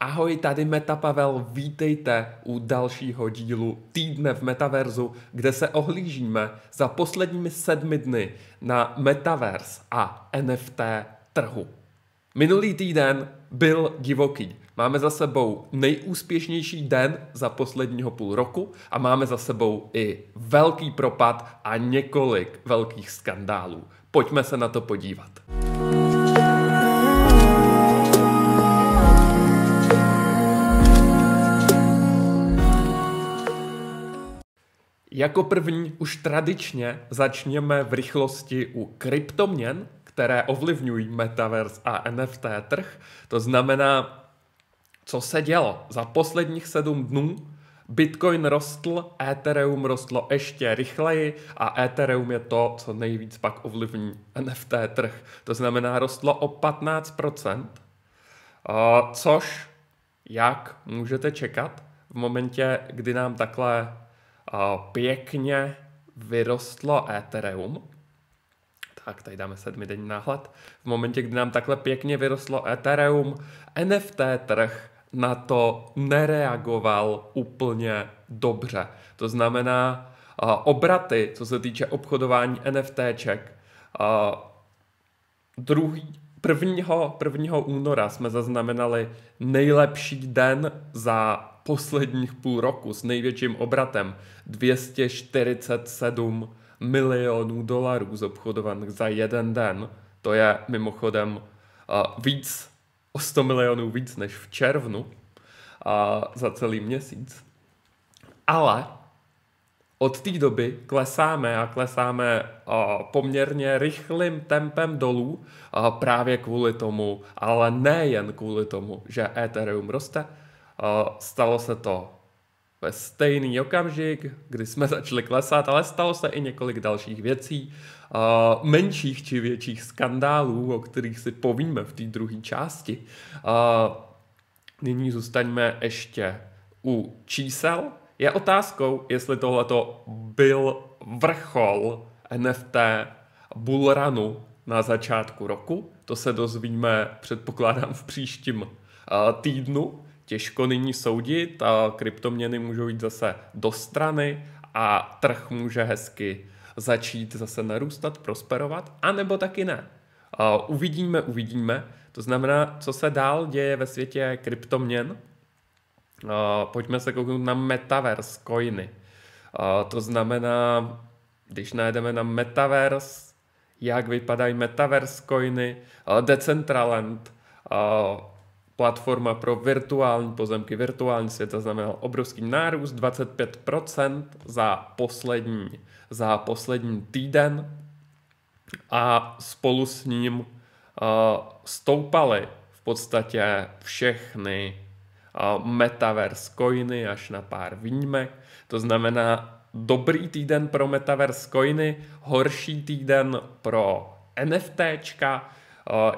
Ahoj, tady Meta Pavel, vítejte u dalšího dílu Týdne v Metaverzu, kde se ohlížíme za posledními sedmi dny na Metaverse a NFT trhu. Minulý týden byl divoký. Máme za sebou nejúspěšnější den za posledního půl roku a máme za sebou i velký propad a několik velkých skandálů. Pojďme se na to podívat. Jako první už tradičně začněme v rychlosti u kryptoměn, které ovlivňují metaverse a NFT trh. To znamená, co se dělo za posledních sedm dnů. Bitcoin rostl, Ethereum rostlo ještě rychleji a Ethereum je to, co nejvíc pak ovlivní NFT trh. To znamená, rostlo o 15%, což, jak můžete čekat, v momentě, kdy nám takhle pěkně vyrostlo Ethereum. Tak, tady dáme sedmi den náhled. V momentě, kdy nám takhle pěkně vyrostlo Ethereum, NFT trh na to nereagoval úplně dobře. To znamená, obraty, co se týče obchodování NFTček, druhý Prvního prvního února jsme zaznamenali nejlepší den za posledních půl roku s největším obratem 247 milionů dolarů z obchodovaných za jeden den. To je mimochodem uh, víc, o 100 milionů víc než v červnu uh, za celý měsíc. Ale od té doby klesáme a klesáme poměrně rychlým tempem dolů právě kvůli tomu, ale nejen kvůli tomu, že Ethereum roste. Stalo se to ve stejný okamžik, kdy jsme začali klesat, ale stalo se i několik dalších věcí, menších či větších skandálů, o kterých si povíme v té druhé části. Nyní zůstaňme ještě u čísel je otázkou, jestli tohleto byl vrchol NFT bullrunu na začátku roku. To se dozvíme, předpokládám, v příštím eh, týdnu. Těžko nyní soudit, a kryptoměny můžou jít zase do strany a trh může hezky začít zase narůstat, prosperovat, anebo taky ne. Eh, uvidíme, uvidíme. To znamená, co se dál děje ve světě kryptoměn Uh, pojďme se kouknout na metaverse coiny. Uh, to znamená, když najdeme na metaverse, jak vypadají metaverse coiny, uh, Decentraland, platforma pro virtuální pozemky, virtuální svět, to znamená obrovský nárůst, 25% za poslední, za poslední týden a spolu s ním stoupaly v podstatě všechny metaverse coiny až na pár výjimek. To znamená, dobrý týden pro metaverse coiny, horší týden pro NFTčka,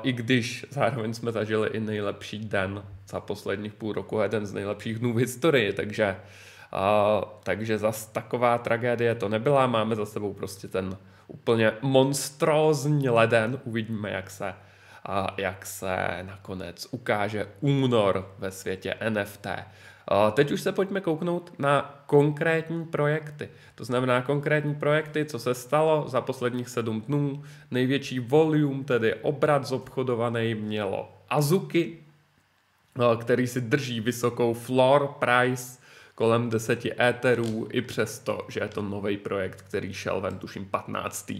i když zároveň jsme zažili i nejlepší den za posledních půl roku, jeden z nejlepších dnů v historii, takže, takže zas taková tragédie to nebyla. Máme za sebou prostě ten úplně monstrózní leden, uvidíme, jak se a jak se nakonec ukáže únor ve světě NFT. Teď už se pojďme kouknout na konkrétní projekty. To znamená konkrétní projekty, co se stalo za posledních sedm dnů. Největší volume, tedy obrat zobchodovaný, mělo Azuki, který si drží vysokou floor price kolem 10 éterů, i přesto, že je to nový projekt, který šel ven tuším 15.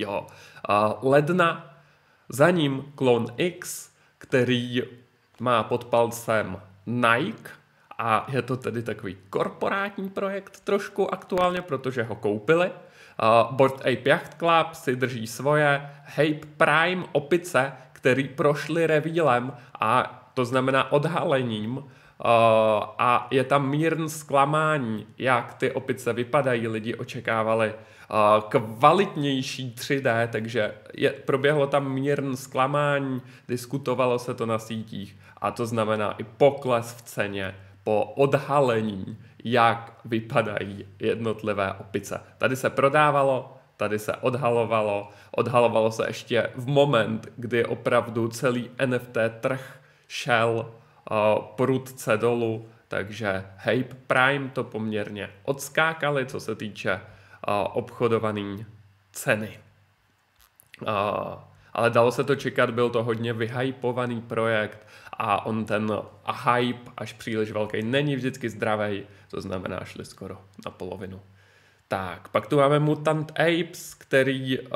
ledna za ním klon X, který má pod palcem Nike a je to tedy takový korporátní projekt trošku aktuálně, protože ho koupili. Uh, Board Ape Yacht Club si drží svoje Hape Prime opice, který prošly revílem a to znamená odhalením uh, a je tam mírn zklamání, jak ty opice vypadají, lidi očekávali Eh, kvalitnější 3D, takže je, proběhlo tam mírn zklamání, diskutovalo se to na sítích a to znamená i pokles v ceně po odhalení, jak vypadají jednotlivé opice. Tady se prodávalo, tady se odhalovalo, odhalovalo se ještě v moment, kdy opravdu celý NFT trh šel uh, prudce dolů, takže Hype Prime to poměrně odskákali, co se týče obchodované ceny. Ale dalo se to čekat, byl to hodně vyhypovaný projekt a on ten hype až příliš velký není vždycky zdravý, to znamená šli skoro na polovinu. Tak, pak tu máme Mutant Apes, který uh,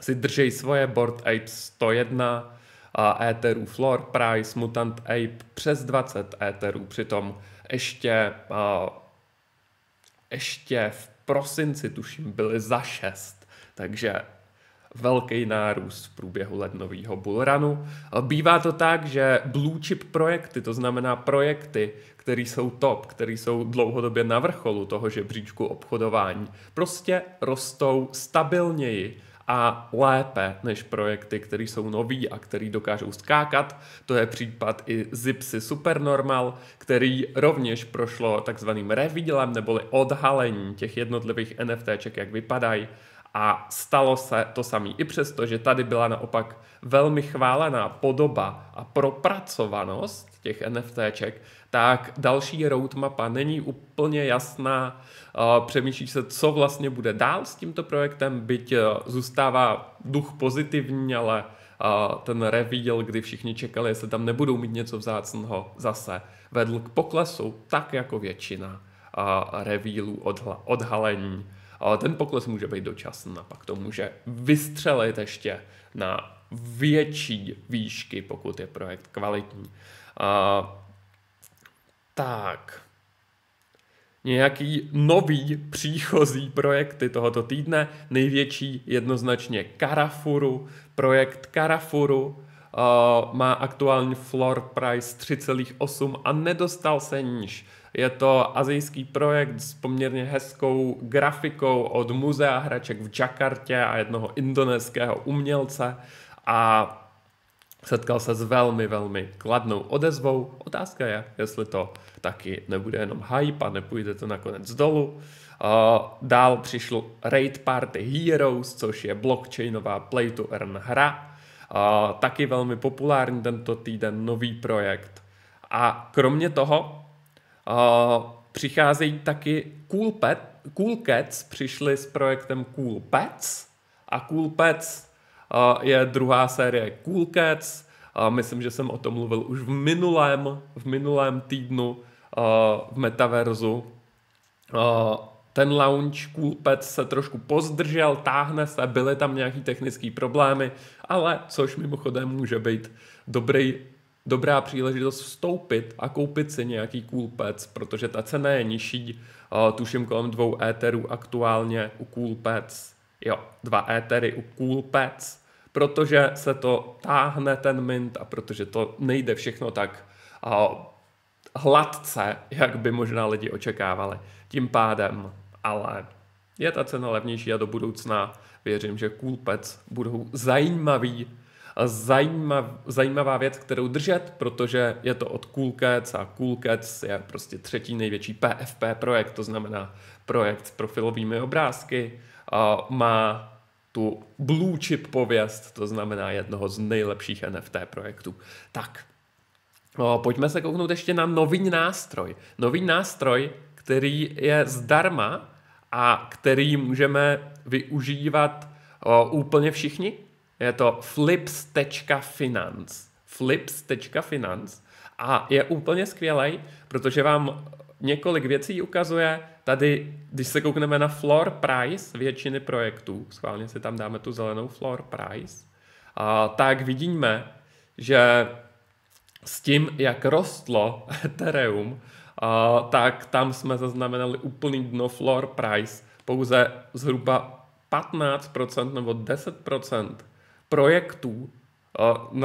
si drží svoje Board Apes 101, uh, Etheru Floor Price, Mutant Ape přes 20 Etherů, přitom ještě, uh, ještě v prosinci, tuším, byly za 6. Takže velký nárůst v průběhu lednového bullrunu. Bývá to tak, že blue chip projekty, to znamená projekty, které jsou top, které jsou dlouhodobě na vrcholu toho žebříčku obchodování, prostě rostou stabilněji a lépe než projekty, které jsou nový a který dokážou skákat. To je případ i Zipsy Supernormal, který rovněž prošlo takzvaným revílem neboli odhalení těch jednotlivých NFTček, jak vypadají a stalo se to samé. I přesto, že tady byla naopak velmi chválená podoba a propracovanost těch NFTček, tak další roadmapa není úplně jasná. Eh, přemýšlí se, co vlastně bude dál s tímto projektem, byť eh, zůstává duch pozitivní, ale eh, ten reveal, kdy všichni čekali, jestli tam nebudou mít něco vzácného zase, vedl k poklesu, tak jako většina revealů odhalení ale ten pokles může být dočasný a pak to může vystřelit ještě na větší výšky, pokud je projekt kvalitní. A, tak, nějaký nový příchozí projekty tohoto týdne. Největší jednoznačně Carafuru. Projekt Carafuru uh, má aktuální floor price 3,8 a nedostal se níž. Je to azijský projekt s poměrně hezkou grafikou od muzea hraček v Jakartě a jednoho indonéského umělce a setkal se s velmi, velmi kladnou odezvou. Otázka je, jestli to taky nebude jenom hype a nepůjde to nakonec dolů. dál přišlo Raid Party Heroes, což je blockchainová play to earn hra. taky velmi populární tento týden nový projekt. A kromě toho Eh, přicházejí taky Cool, Pet, cool Cats, přišli s projektem Cool Pets a Cool Pets uh, je druhá série Cool Cats. Uh, myslím, že jsem o tom mluvil už v minulém, v minulém týdnu uh, v Metaverzu. Uh, ten launch Cool Pets se trošku pozdržel, táhne se, byly tam nějaký technické problémy, ale což mimochodem může být dobrý dobrá příležitost vstoupit a koupit si nějaký cool pets, protože ta cena je nižší, eh, tuším kolem dvou éterů aktuálně u cool pets. Jo, dva étery u cool pets, protože se to táhne ten mint a protože to nejde všechno tak eh, hladce, jak by možná lidi očekávali. Tím pádem, ale je ta cena levnější a do budoucna věřím, že Coolpets budou zajímavý zajímav, zajímavá věc, kterou držet, protože je to od CoolCats a CoolCats je prostě třetí největší PFP projekt, to znamená projekt s profilovými obrázky, a má tu blue chip pověst, to znamená jednoho z nejlepších NFT projektů. Tak, o, pojďme se kouknout ještě na nový nástroj. Nový nástroj, který je zdarma a který můžeme využívat o, úplně všichni, je to flips.finance. Flips.finance. A je úplně skvělý, protože vám několik věcí ukazuje. Tady, když se koukneme na floor price většiny projektů, schválně si tam dáme tu zelenou floor price, a tak vidíme, že s tím, jak rostlo Ethereum, a, tak tam jsme zaznamenali úplný dno floor price, pouze zhruba 15% nebo projektů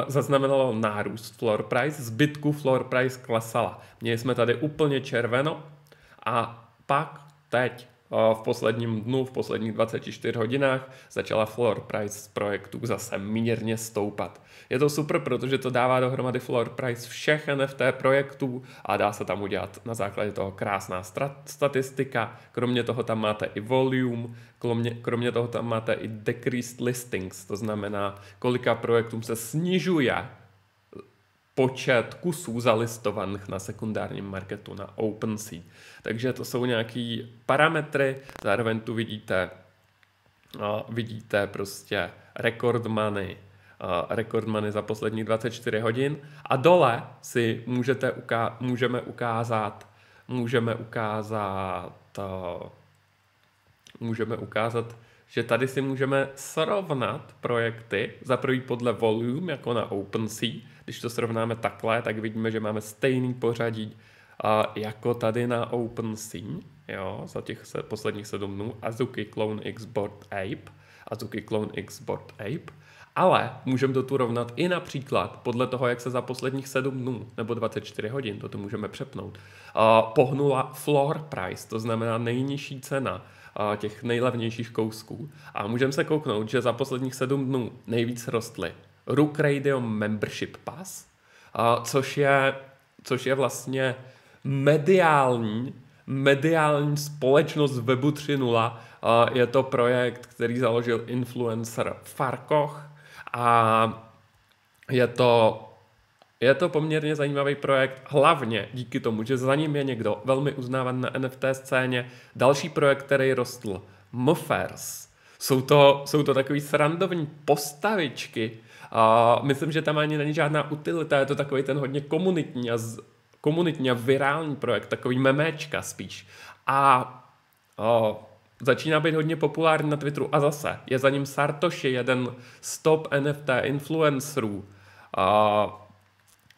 zaznamenalo nárůst floor price, zbytku floor price klesala. Měli jsme tady úplně červeno a pak teď v posledním dnu, v posledních 24 hodinách, začala floor price z projektu zase mírně stoupat. Je to super, protože to dává dohromady floor price všech NFT projektů a dá se tam udělat na základě toho krásná statistika. Kromě toho tam máte i volume, kromě, kromě toho tam máte i decreased listings, to znamená, kolika projektům se snižuje počet kusů zalistovaných na sekundárním marketu na OpenSea. Takže to jsou nějaký parametry, zároveň tu vidíte, vidíte prostě rekordmany, rekordmany za poslední 24 hodin a dole si můžete uká- můžeme ukázat můžeme ukázat můžeme ukázat že tady si můžeme srovnat projekty, za prvý podle volume, jako na OpenSea, když to srovnáme takhle, tak vidíme, že máme stejný pořadí a jako tady na OpenSea, jo, za těch se, posledních sedm dnů, Azuki Clone X Board Ape, Azuki Clone X Board Ape, ale můžeme to tu rovnat i například podle toho, jak se za posledních 7 dnů nebo 24 hodin, to tu můžeme přepnout, uh, pohnula floor price, to znamená nejnižší cena těch nejlevnějších kousků. A můžeme se kouknout, že za posledních sedm dnů nejvíc rostly Rook Radio Membership Pass, což je, což je vlastně mediální mediální společnost webu 3.0. Je to projekt, který založil influencer Farkoch a je to je to poměrně zajímavý projekt, hlavně díky tomu, že za ním je někdo velmi uznávaný na NFT scéně. Další projekt, který rostl, Mofers. Jsou to, jsou to takový srandovní postavičky. A myslím, že tam ani není žádná utilita, je to takový ten hodně komunitní a, z, komunitní a virální projekt, takový memečka spíš. A a začíná být hodně populární na Twitteru a zase je za ním Sartoši, jeden z top NFT influencerů. A,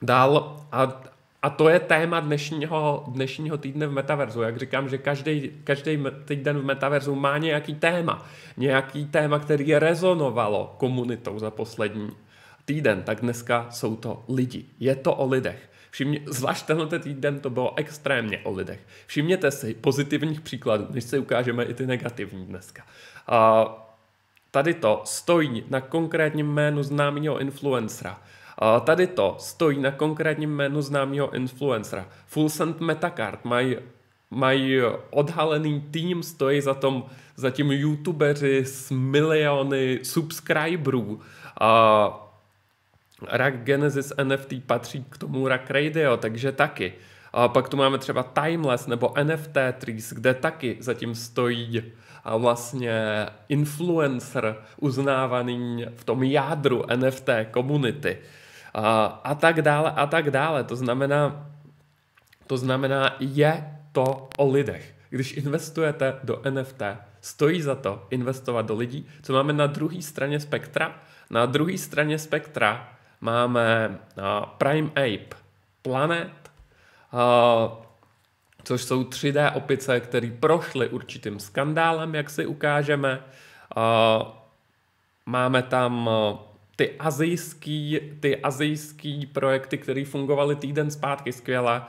Dál, a, a to je téma dnešního, dnešního týdne v metaverzu. Jak říkám, že každý, každý týden v metaverzu má nějaký téma. Nějaký téma, který je rezonovalo komunitou za poslední týden. Tak dneska jsou to lidi. Je to o lidech. Všimně, zvlášť tenhle týden to bylo extrémně o lidech. Všimněte si pozitivních příkladů, než si ukážeme i ty negativní dneska. A tady to stojí na konkrétním jménu známého influencera. Tady to stojí na konkrétním jménu známého influencera. Full Send Metacard mají mají odhalený tým, stojí za, tom, za tím youtubeři s miliony subscriberů. A Rack Genesis NFT patří k tomu Rack Radio, takže taky. A pak tu máme třeba Timeless nebo NFT Trees, kde taky zatím stojí a vlastně influencer uznávaný v tom jádru NFT komunity a tak dále a tak dále. To znamená, to znamená, je to o lidech. Když investujete do NFT, stojí za to investovat do lidí, co máme na druhé straně spektra. Na druhé straně spektra máme Prime Ape Planet, což jsou 3D opice, které prošly určitým skandálem, jak si ukážeme. Máme tam ty azijský, ty azijský projekty, které fungovaly týden zpátky skvěle, uh,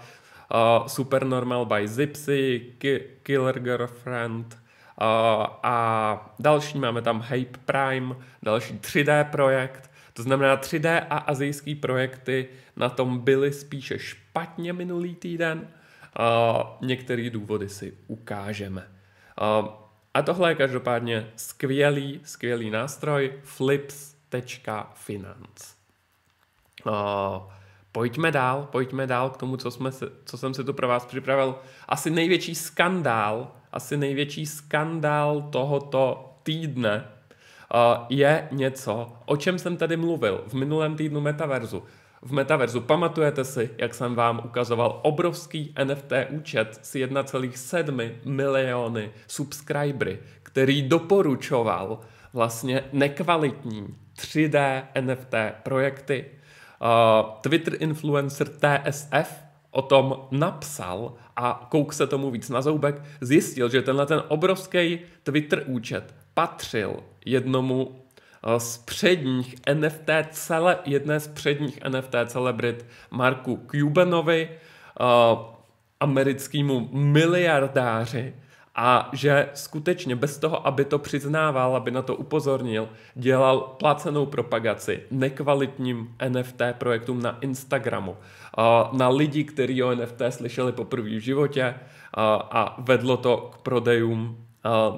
eh, Supernormal by Zipsy, Ki- Killer Girlfriend uh, a další máme tam Hype Prime, další 3D projekt, to znamená 3D a azijský projekty na tom byly spíše špatně minulý týden. Uh, některé důvody si ukážeme. Uh, a tohle je každopádně skvělý, skvělý nástroj. Flips Finance. Uh, pojďme dál, pojďme dál k tomu, co, jsme, co jsem si tu pro vás připravil. Asi největší skandál, asi největší skandál tohoto týdne uh, je něco, o čem jsem tady mluvil v minulém týdnu Metaverzu. V Metaverzu pamatujete si, jak jsem vám ukazoval obrovský NFT účet s 1,7 miliony subscribery, který doporučoval vlastně nekvalitní 3D NFT projekty. Eh, Twitter influencer TSF o tom napsal a kouk se tomu víc na zoubek, zjistil, že tenhle ten obrovský Twitter účet patřil jednomu eh, z předních NFT cele, jedné z předních NFT celebrit Marku Cubanovi, eh, americkému miliardáři, a že skutečně bez toho, aby to přiznával, aby na to upozornil, dělal placenou propagaci nekvalitním NFT projektům na Instagramu, na lidi, kteří o NFT slyšeli poprvé v životě a vedlo to k prodejům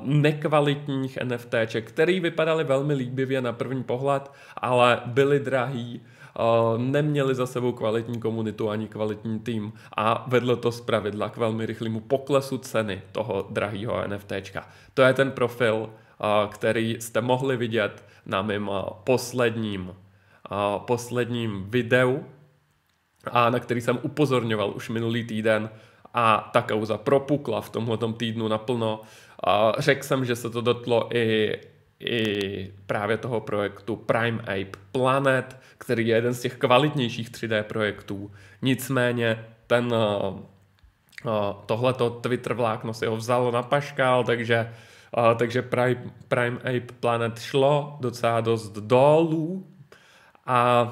nekvalitních NFTček, které vypadaly velmi líbivě na první pohled, ale byly drahý, Eh, neměli za sebou kvalitní komunitu ani kvalitní tým a vedlo to zpravidla k velmi rychlému poklesu ceny toho drahého NFTčka. To je ten profil, eh, který jste mohli vidět na mém eh, posledním, posledním videu, a na který jsem upozorňoval už minulý týden a ta kauza propukla v tomhle týdnu naplno. Řekl jsem, že se to dotlo i i právě toho projektu Prime Ape Planet, který je jeden z těch kvalitnějších 3D projektů. Nicméně ten eh, eh, tohleto Twitter vlákno si ho vzalo na paškál, takže, eh, takže Prime, Prime Ape Planet šlo docela dost dolů a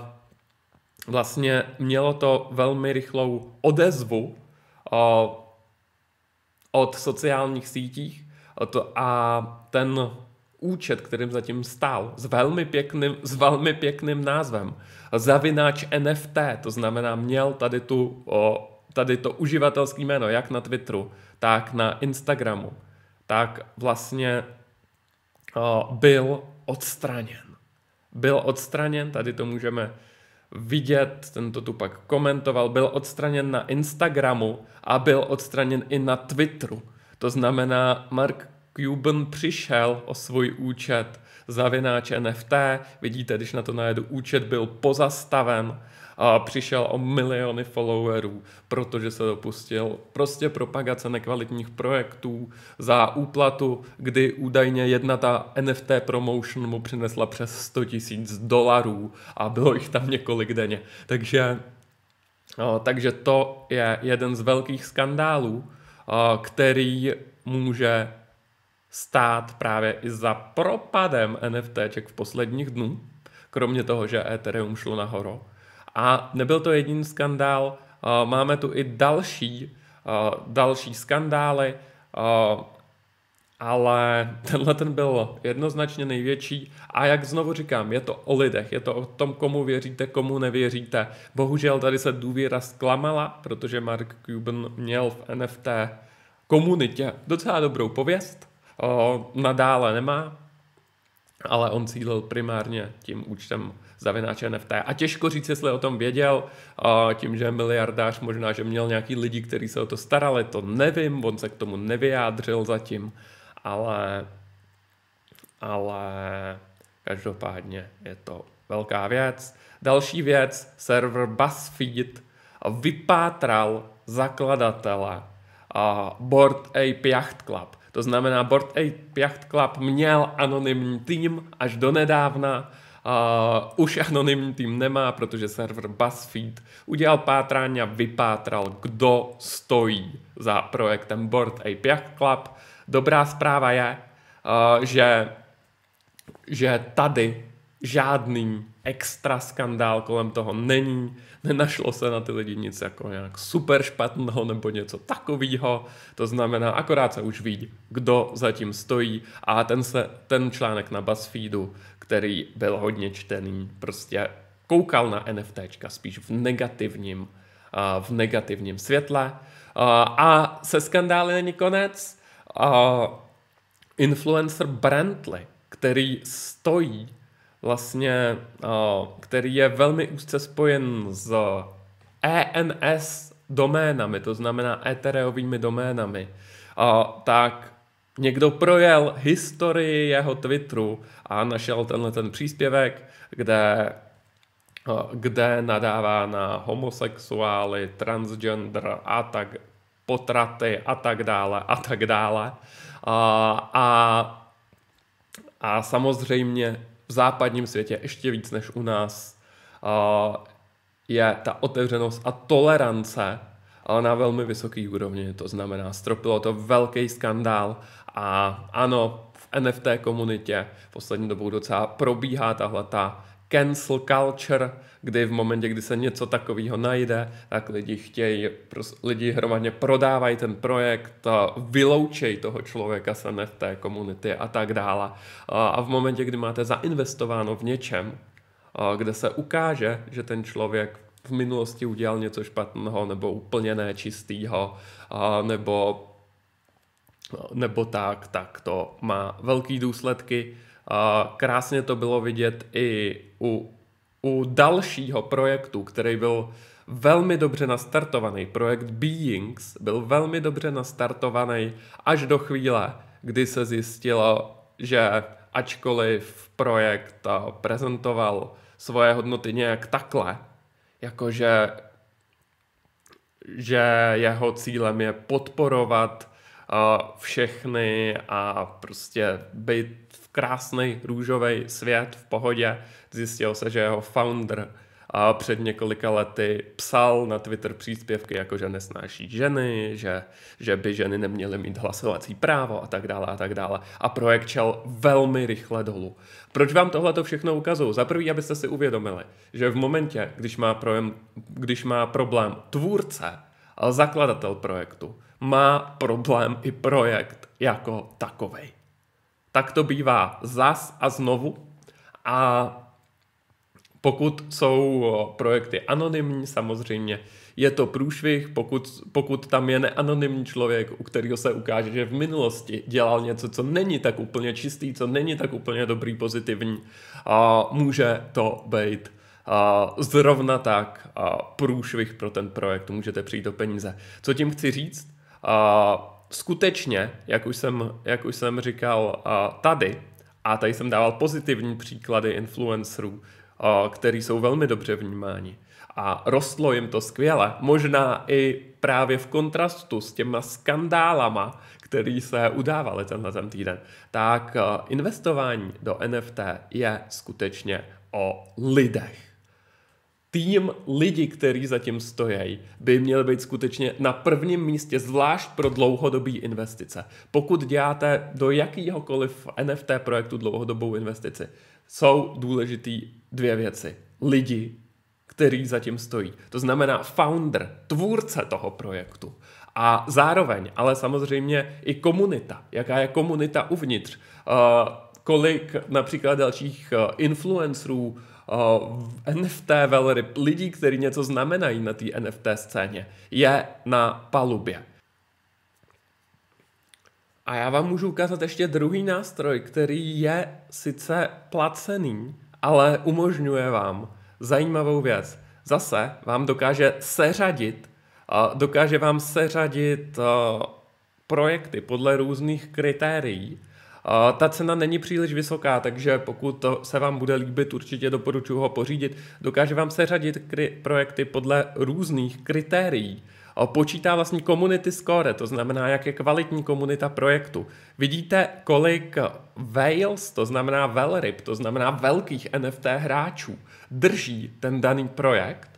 vlastně mělo to velmi rychlou odezvu od sociálních sítích a ten účet, kterým zatím stál, s velmi pěkným, s velmi pěkným názvem. Zavináč NFT, to znamená, měl tady, tu, o, tady to uživatelské jméno, jak na Twitteru, tak na Instagramu, tak vlastně o, byl odstraněn. Byl odstraněn, tady to můžeme vidět, ten to tu pak komentoval, byl odstraněn na Instagramu a byl odstraněn i na Twitteru. To znamená, Mark Cuban přišel o svůj účet zavináč NFT. Vidíte, když na to najedu, účet byl pozastaven a přišel o miliony followerů, protože se dopustil prostě propagace nekvalitních projektů za úplatu, kdy údajně jedna ta NFT promotion mu přinesla přes 100 tisíc dolarů a bylo jich tam několik denně. Takže, no, takže to je jeden z velkých skandálů, který může stát právě i za propadem NFTček v posledních dnů, kromě toho, že Ethereum šlo nahoru. A nebyl to jediný skandál, máme tu i další, další skandály, ale tenhle ten byl jednoznačně největší a jak znovu říkám, je to o lidech, je to o tom, komu věříte, komu nevěříte. Bohužel tady se důvěra zklamala, protože Mark Cuban měl v NFT komunitě docela dobrou pověst o, nadále nemá, ale on cílil primárně tím účtem zavináče NFT. A těžko říct, jestli o tom věděl, o, tím, že je miliardář, možná, že měl nějaký lidi, kteří se o to starali, to nevím, on se k tomu nevyjádřil zatím, ale, ale každopádně je to velká věc. Další věc, server BuzzFeed vypátral zakladatele uh, Board Ape Yacht Club. To znamená, Board A Yacht Club měl anonymní tým až nedávna. Uh, už anonymní tým nemá, protože server BuzzFeed udělal pátrání a vypátral, kdo stojí za projektem Board Ape Yacht Club. Dobrá zpráva je, uh, že, že tady žádný extra skandál kolem toho není, nenašlo se na ty lidi nic jako nějak super špatného nebo něco takového, to znamená, akorát se už ví, kdo zatím stojí a ten, se, ten článek na BuzzFeedu, který byl hodně čtený, prostě koukal na NFTčka spíš v negativním, v negativním světle a se skandály není konec. Influencer Brantley, který stojí vlastně, eh, který je velmi úzce spojen s ENS doménami, to znamená etereovými doménami, tak někdo projel historii jeho Twitteru a našel tenhle ten příspěvek, kde eh, kde nadává na homosexuály, transgender a tak potraty a tak dále a tak dále. A, a, a samozřejmě v západním světě ještě víc než u nás je ta otevřenost a tolerance ale na velmi vysoký úrovni. To znamená, stropilo to velký skandál a ano, v NFT komunitě v poslední dobou docela probíhá tahle ta cancel culture, kdy v momentě, kdy se něco takového najde, tak lidi chtějí, lidi hromadně prodávají ten projekt, vyloučejí toho člověka se ne v té komunity a tak dále. A v momentě, kdy máte zainvestováno v něčem, kde se ukáže, že ten člověk v minulosti udělal něco špatného nebo úplně nečistého, nebo, nebo tak, tak to má velký důsledky. Krásně to bylo vidět i u, u dalšího projektu, který byl velmi dobře nastartovaný. Projekt Beings byl velmi dobře nastartovaný až do chvíle, kdy se zjistilo, že ačkoliv projekt eh, prezentoval svoje hodnoty nějak takhle, jakože že jeho cílem je podporovat eh, všechny a prostě být krásný růžový svět v pohodě. Zjistil se, že jeho founder a před několika lety psal na Twitter příspěvky, jako že nesnáší ženy, že, že by ženy neměly mít hlasovací právo a tak dále a tak dále. A projekt šel velmi rychle dolů. Proč vám tohle to všechno ukazuju? Za prvý, abyste si uvědomili, že v momentě, když má, projem, když má problém tvůrce, zakladatel projektu, má problém i projekt jako takovej tak to bývá zas a znovu. A pokud jsou projekty anonymní, samozřejmě je to průšvih, pokud, pokud tam je neanonymní člověk, u kterého se ukáže, že v minulosti dělal něco, co není tak úplně čistý, co není tak úplně dobrý, pozitivní, a může to být a zrovna tak a průšvih pro ten projekt, můžete přijít do peníze. Co tím chci říct? A skutečně, jak už jsem, jak už jsem říkal tady, a tady jsem dával pozitivní příklady influencerů, který jsou velmi dobře vnímáni. A rostlo jim to skvěle. Možná i právě v kontrastu s těma skandálama, který se udávaly tenhle ten týden. Tak investování do NFT je skutečně o lidech tým lidí, který zatím stojí, by měl být skutečně na prvním místě, zvlášť pro dlouhodobé investice. Pokud děláte do jakýhokoliv NFT projektu dlouhodobou investici, jsou důležitý dvě věci. Lidi, který zatím stojí. To znamená founder, tvůrce toho projektu. A zároveň, ale samozřejmě i komunita. Jaká je komunita uvnitř? Eh, kolik například dalších eh, influencerů Eh, NFT velryb, lidí, kteří něco znamenají na té NFT scéně, je na palubě. A já vám můžu ukázat ještě druhý nástroj, který je sice placený, ale umožňuje vám zajímavou věc. Zase vám dokáže seřadit, eh, dokáže vám seřadit eh, projekty podle různých kritérií ta cena není příliš vysoká, takže pokud to se vám bude líbit, určitě doporučuji ho pořídit. Dokáže vám seřadit projekty podle různých kritérií počítá vlastně community score, to znamená, jak je kvalitní komunita projektu. Vidíte, kolik whales, to znamená velryb, to znamená velkých NFT hráčů, drží ten daný projekt.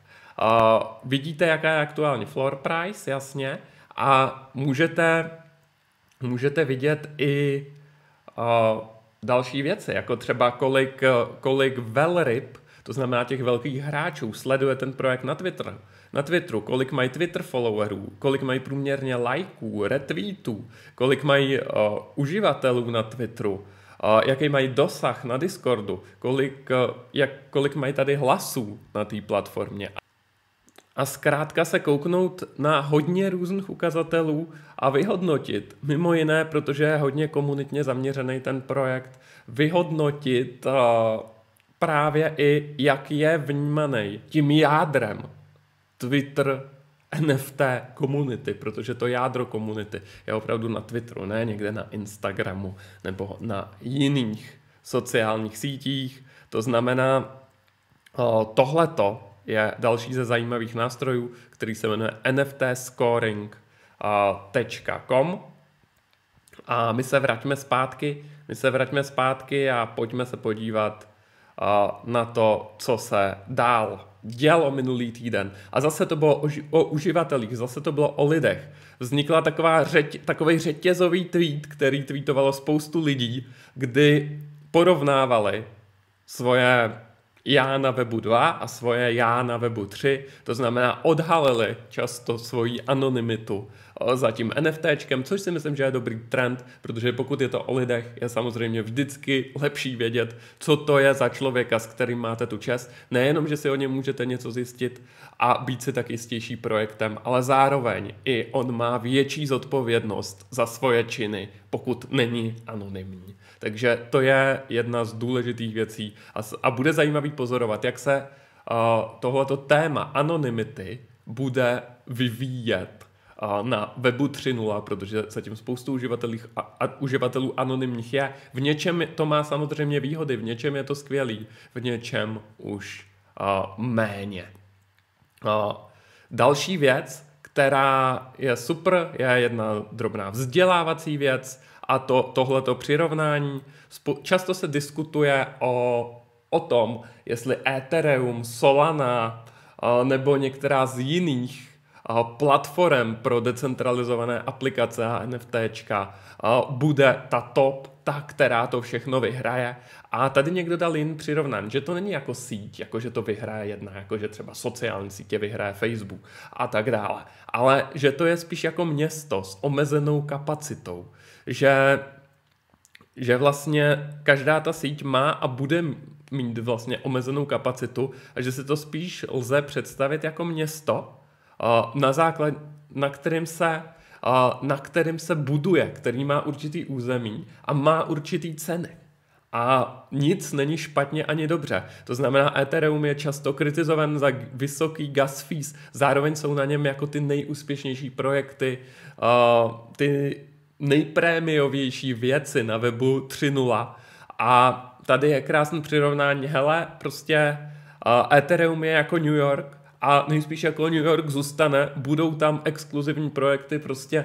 vidíte, jaká je aktuální floor price, jasně, a můžete, můžete vidět i uh, další věci, jako třeba kolik, kolik velryb, to znamená těch velkých hráčů, sleduje ten projekt na Twitter. Na Twitteru, kolik mají Twitter followerů, kolik mají průměrně lajků, retweetů, kolik mají uh, uživatelů na Twitteru, Uh, jaký mají dosah na Discordu, kolik, uh, jak, kolik mají tady hlasů na té platformě a zkrátka se kouknout na hodně různých ukazatelů a vyhodnotit, mimo jiné, protože je hodně komunitně zaměřený ten projekt, vyhodnotit eh, právě i, jak je vnímaný tím jádrem Twitter NFT komunity, protože to jádro komunity je opravdu na Twitteru, ne někde na Instagramu nebo na jiných sociálních sítích. To znamená, eh, tohleto je další ze zajímavých nástrojů, který se jmenuje nftscoring.com a my se vraťme zpátky, my se vraťme zpátky a pojďme se podívat na to, co se dál dělo minulý týden. A zase to bylo o, uživatelích, zase to bylo o lidech. Vznikla taková řetě, takový řetězový tweet, který tweetovalo spoustu lidí, kdy porovnávali svoje já na webu 2 a svoje já na webu 3, to znamená odhalili často svoji anonymitu za tím NFTčkem, což si myslím, že je dobrý trend, protože pokud je to o lidech, je samozřejmě vždycky lepší vědět, co to je za člověka, s kterým máte tu čest. Nejenom, že si o něm můžete něco zjistit a být si tak jistější projektem, ale zároveň i on má větší zodpovědnost za svoje činy, pokud není anonymní. Takže to je jedna z důležitých věcí a, a bude zajímavý pozorovat, jak se uh, tohleto téma anonymity bude vyvíjet na webu 3.0, protože zatím spoustu a, a, uživatelů anonymních je. V něčem to má samozřejmě výhody, v něčem je to skvělý, v něčem už uh, méně. Uh, další věc, která je super, je jedna drobná vzdělávací věc a to, tohleto přirovnání. Často se diskutuje o, o tom, jestli Ethereum, Solana nebo některá z jiných platform pro decentralizované aplikace a NFTčka bude ta top, ta, která to všechno vyhraje. A tady někdo dal jin přirovnání, že to není jako síť, jako že to vyhraje jedna, jako že třeba sociální sítě vyhraje Facebook a tak dále. Ale že to je spíš jako město s omezenou kapacitou že, že vlastně každá ta síť má a bude mít vlastně omezenou kapacitu a že se to spíš lze představit jako město, na základ, na kterým se na kterým se buduje, který má určitý území a má určitý ceny. A nic není špatně ani dobře. To znamená, Ethereum je často kritizovan za vysoký gas fees, zároveň jsou na něm jako ty nejúspěšnější projekty, ty nejprémiovější věci na webu 3.0 a tady je krásné přirovnání, hele, prostě uh, Ethereum je jako New York a nejspíš jako New York zůstane, budou tam exkluzivní projekty, prostě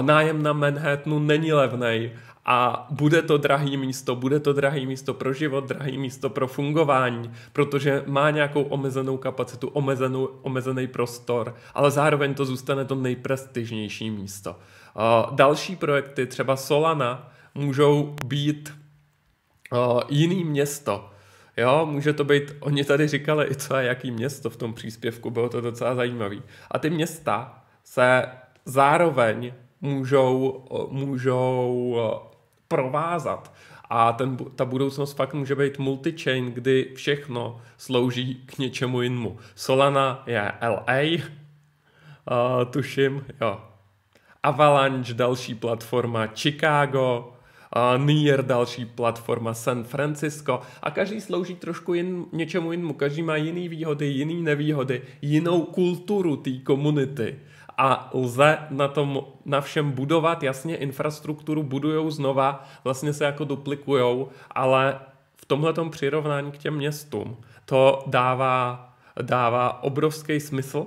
nájem na Manhattanu není levnej a bude to drahý místo, bude to drahý místo pro život, drahý místo pro fungování, protože má nějakou omezenou kapacitu, omezenou, omezený prostor, ale zároveň to zůstane to nejprestižnější místo. Eh, další projekty, třeba Solana, můžou být eh, jiný město. Jo, může to být, oni tady říkali i co a jaký město v tom příspěvku, bylo to docela zajímavý. A ty města se zároveň můžou, eh, můžou provázat. A ten, ta budoucnost fakt může být multichain, kdy všechno slouží k něčemu jinému. Solana je LA, uh, tuším, jo, Avalanche další platforma Chicago, Near další platforma San Francisco a každý slouží trošku jin, něčemu jinému. Každý má jiný výhody, jiný nevýhody, jinou kulturu té komunity a lze na tom na všem budovat, jasně infrastrukturu budujou znova, vlastně se jako duplikujou, ale v tomhle přirovnání k těm městům to dává, dává obrovský smysl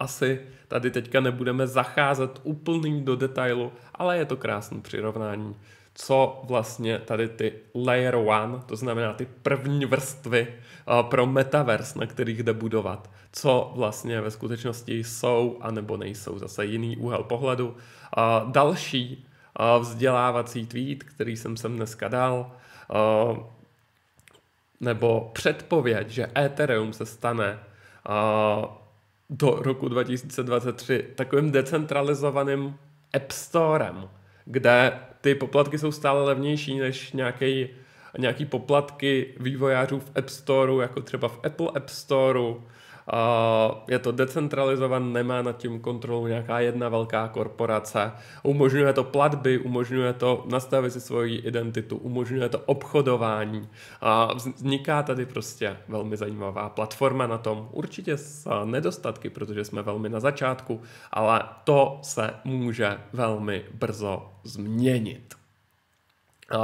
asi tady teďka nebudeme zacházet úplný do detailu, ale je to krásné přirovnání, co vlastně tady ty layer one, to znamená ty první vrstvy pro metaverse, na kterých jde budovat, co vlastně ve skutečnosti jsou a nebo nejsou, zase jiný úhel pohledu. Další vzdělávací tweet, který jsem sem dneska dal, nebo předpověď, že Ethereum se stane do roku 2023 takovým decentralizovaným App Storem, kde ty poplatky jsou stále levnější než nějaký, nějaký poplatky vývojářů v App Storeu, jako třeba v Apple App Storeu, Uh, je to decentralizované, nemá nad tím kontrolu nějaká jedna velká korporace. Umožňuje to platby, umožňuje to nastavit si svoji identitu, umožňuje to obchodování. Uh, vzniká tady prostě velmi zajímavá platforma na tom. Určitě s nedostatky, protože jsme velmi na začátku, ale to se může velmi brzo změnit. Uh,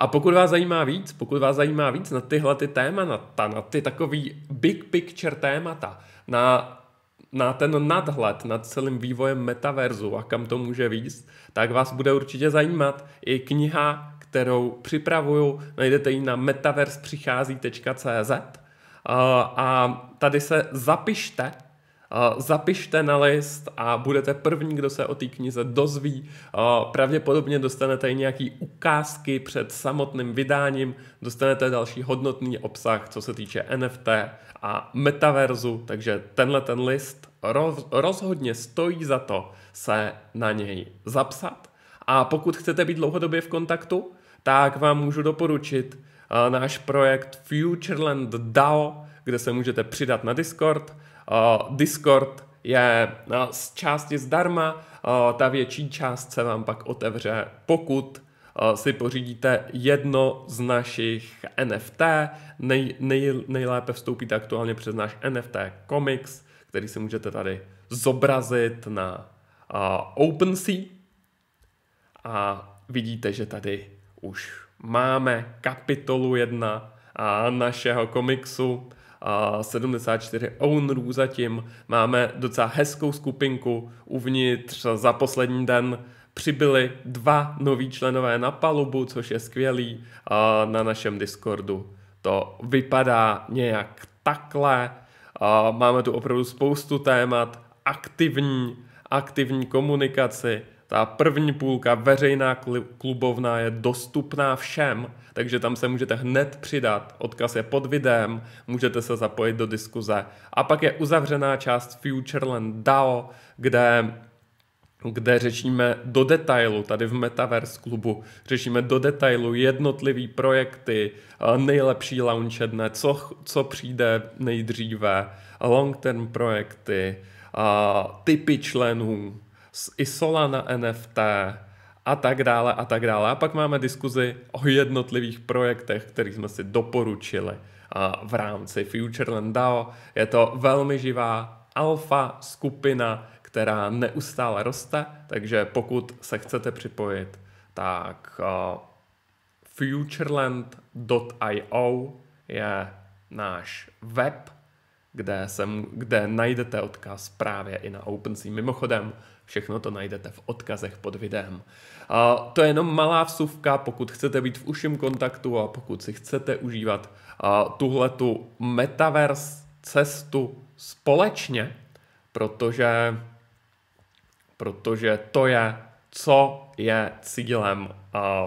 a pokud vás zajímá víc, pokud vás zajímá víc na tyhle ty téma, na ta, na ty takový big picture témata, na na ten nadhled nad celým vývojem metaverzu a kam to může víc, tak vás bude určitě zajímat i kniha, kterou připravuju, najdete ji na metaverspřichází.cz a tady se zapište Eh, zapište na list a budete první, kdo se o té knize dozví. Eh, pravděpodobně dostanete i nějaký ukázky před samotným vydáním, dostanete další hodnotný obsah, co se týče NFT a metaverzu, takže tenhle ten list rozhodně stojí za to se na něj zapsat. A pokud chcete být dlouhodobě v kontaktu, tak vám můžu doporučit eh, náš projekt Futureland DAO, kde se můžete přidat na Discord Eh, Discord je eh, z části zdarma, eh, ta větší část se vám pak otevře, pokud si pořídíte jedno z našich NFT, nej, nej, nejlépe vstoupíte aktuálně přes náš NFT Comics, který si můžete tady zobrazit na uh, OpenSea a vidíte, že tady už máme kapitolu jedna a našeho komiksu 74 ownerů zatím. Máme docela hezkou skupinku uvnitř. Za poslední den přibyli dva noví členové na palubu, což je skvělý. Na našem Discordu to vypadá nějak takhle. Máme tu opravdu spoustu témat, aktivní, aktivní komunikaci ta první půlka, veřejná klubovna, je dostupná všem, takže tam se můžete hned přidat. Odkaz je pod videem, můžete se zapojit do diskuze. A pak je uzavřená část Futureland DAO, kde kde řešíme do detailu, tady v Metaverse klubu, řešíme do detailu jednotlivý projekty, eh, nejlepší launche dne, co, co přijde nejdříve, long-term projekty, eh, typy členů, i na NFT a tak dále a tak dále. A pak máme diskuzi o jednotlivých projektech, které jsme si doporučili v rámci Futureland DAO. Je to velmi živá alfa skupina, která neustále roste, takže pokud se chcete připojit, tak eh, futureland.io je náš web, kde, jsem, kde najdete odkaz právě i na OpenSea. Mimochodem, Všechno to najdete v odkazech pod videem. A to je jenom malá vsuvka, pokud chcete být v uším kontaktu a pokud si chcete užívat tuhle tu metaverse cestu společně, protože, protože to je, co je cílem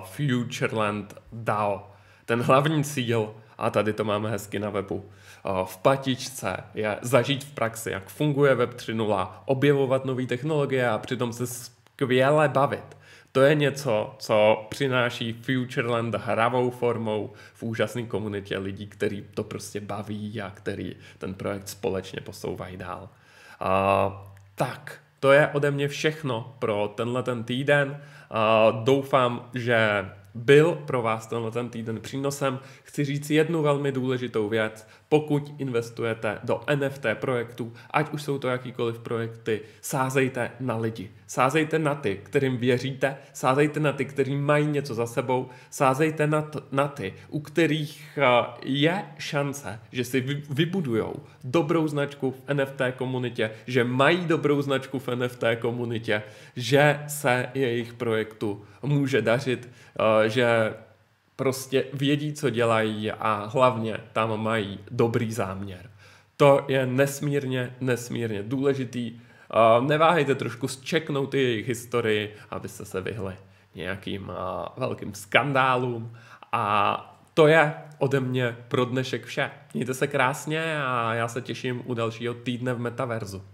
Futureland DAO. Ten hlavní cíl, a tady to máme hezky na webu, Eh, v patičce, je zažít v praxi, jak funguje Web 3.0, objevovat nové technologie a přitom se skvěle bavit. To je něco, co přináší Futureland hravou formou v úžasné komunitě lidí, který to prostě baví a který ten projekt společně posouvají dál. Uh, tak, to je ode mě všechno pro tenhle ten týden. Uh, doufám, že byl pro vás tenhle ten týden přínosem. Chci říct jednu velmi důležitou věc pokud investujete do NFT projektů, ať už jsou to jakýkoliv projekty, sázejte na lidi. Sázejte na ty, kterým věříte, sázejte na ty, kteří mají něco za sebou, sázejte na, t- na ty, u kterých eh, je šance, že si vy- vybudujou dobrou značku v NFT komunitě, že mají dobrou značku v NFT komunitě, že se jejich projektu může dařit, eh, že prostě vědí, co dělají a hlavně tam mají dobrý záměr. To je nesmírně, nesmírně důležitý. Neváhejte trošku zčeknout jejich historii, abyste se vyhli nějakým velkým skandálům. A to je ode mě pro dnešek vše. Mějte se krásně a já se těším u dalšího týdne v Metaverzu.